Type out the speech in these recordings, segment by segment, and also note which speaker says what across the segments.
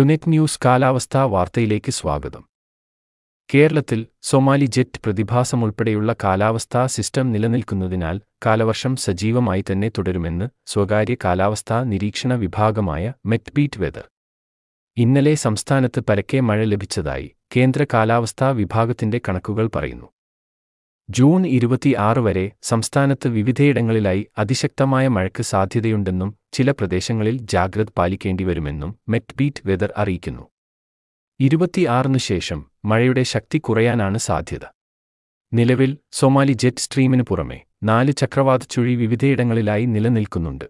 Speaker 1: ടുനെറ്റ് news കാലാവസ്ഥാ വാർത്തയിലേക്ക് സ്വാഗതം കേരളത്തിൽ സൊമാലി ജെറ്റ് പ്രതിഭാസമുൾപ്പെടെയുള്ള കാലാവസ്ഥാ സിസ്റ്റം നിലനിൽക്കുന്നതിനാൽ കാലവർഷം സജീവമായി തന്നെ തുടരുമെന്ന് സ്വകാര്യ കാലാവസ്ഥാ നിരീക്ഷണ വിഭാഗമായ മെറ്റ്ബീറ്റ് വെതർ ഇന്നലെ സംസ്ഥാനത്ത് പരക്കെ മഴ ലഭിച്ചതായി കേന്ദ്ര കാലാവസ്ഥാ വിഭാഗത്തിന്റെ കണക്കുകൾ പറയുന്നു ജൂൺ ഇരുപത്തിയാറ് വരെ സംസ്ഥാനത്ത് വിവിധയിടങ്ങളിലായി അതിശക്തമായ മഴയ്ക്ക് സാധ്യതയുണ്ടെന്നും ചില പ്രദേശങ്ങളിൽ ജാഗ്രത പാലിക്കേണ്ടിവരുമെന്നും മെറ്റ് ബീറ്റ് വെതർ അറിയിക്കുന്നു ഇരുപത്തിയാറിന് ശേഷം മഴയുടെ ശക്തി കുറയാനാണ് സാധ്യത നിലവിൽ സൊമാലി ജെറ്റ് സ്ട്രീമിന് പുറമെ നാല് ചക്രവാത ചുഴി വിവിധയിടങ്ങളിലായി നിലനിൽക്കുന്നുണ്ട്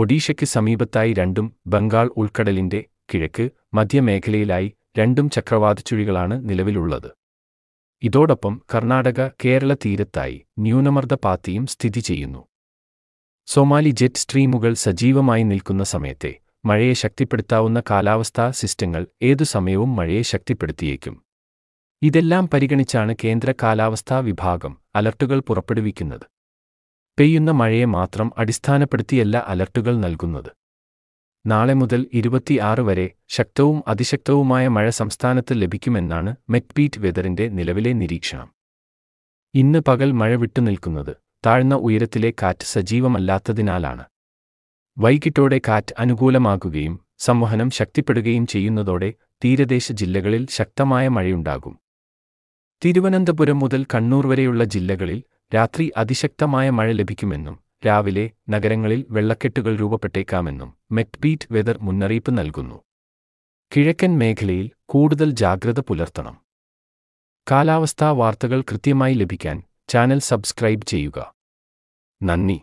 Speaker 1: ഒഡീഷയ്ക്ക് സമീപത്തായി രണ്ടും ബംഗാൾ ഉൾക്കടലിന്റെ കിഴക്ക് മധ്യമേഖലയിലായി രണ്ടും ചക്രവാത ചുഴികളാണ് നിലവിലുള്ളത് ഇതോടൊപ്പം കർണാടക കേരള തീരത്തായി ന്യൂനമർദ്ദ പാത്തിയും സ്ഥിതി ചെയ്യുന്നു സോമാലി ജെറ്റ് സ്ട്രീമുകൾ സജീവമായി നിൽക്കുന്ന സമയത്തെ മഴയെ ശക്തിപ്പെടുത്താവുന്ന കാലാവസ്ഥാ സിസ്റ്റങ്ങൾ ഏതു സമയവും മഴയെ ശക്തിപ്പെടുത്തിയേക്കും ഇതെല്ലാം പരിഗണിച്ചാണ് കേന്ദ്ര കാലാവസ്ഥാ വിഭാഗം അലർട്ടുകൾ പുറപ്പെടുവിക്കുന്നത് പെയ്യുന്ന മഴയെ മാത്രം അടിസ്ഥാനപ്പെടുത്തിയല്ല അലർട്ടുകൾ നൽകുന്നത് നാളെ മുതൽ ഇരുപത്തിയാറ് വരെ ശക്തവും അതിശക്തവുമായ മഴ സംസ്ഥാനത്ത് ലഭിക്കുമെന്നാണ് മെറ്റ്ബീറ്റ് വെതറിന്റെ നിലവിലെ നിരീക്ഷണം ഇന്ന് പകൽ മഴ വിട്ടുനിൽക്കുന്നത് താഴ്ന്ന ഉയരത്തിലെ കാറ്റ് സജീവമല്ലാത്തതിനാലാണ് വൈകിട്ടോടെ കാറ്റ് അനുകൂലമാകുകയും സംവഹനം ശക്തിപ്പെടുകയും ചെയ്യുന്നതോടെ തീരദേശ ജില്ലകളിൽ ശക്തമായ മഴയുണ്ടാകും തിരുവനന്തപുരം മുതൽ കണ്ണൂർ വരെയുള്ള ജില്ലകളിൽ രാത്രി അതിശക്തമായ മഴ ലഭിക്കുമെന്നും രാവിലെ നഗരങ്ങളിൽ വെള്ളക്കെട്ടുകൾ രൂപപ്പെട്ടേക്കാമെന്നും മെക്ബീറ്റ് വെതർ മുന്നറിയിപ്പ് നൽകുന്നു കിഴക്കൻ മേഖലയിൽ കൂടുതൽ ജാഗ്രത പുലർത്തണം കാലാവസ്ഥാ വാർത്തകൾ കൃത്യമായി ലഭിക്കാൻ ചാനൽ സബ്സ്ക്രൈബ് ചെയ്യുക 难逆。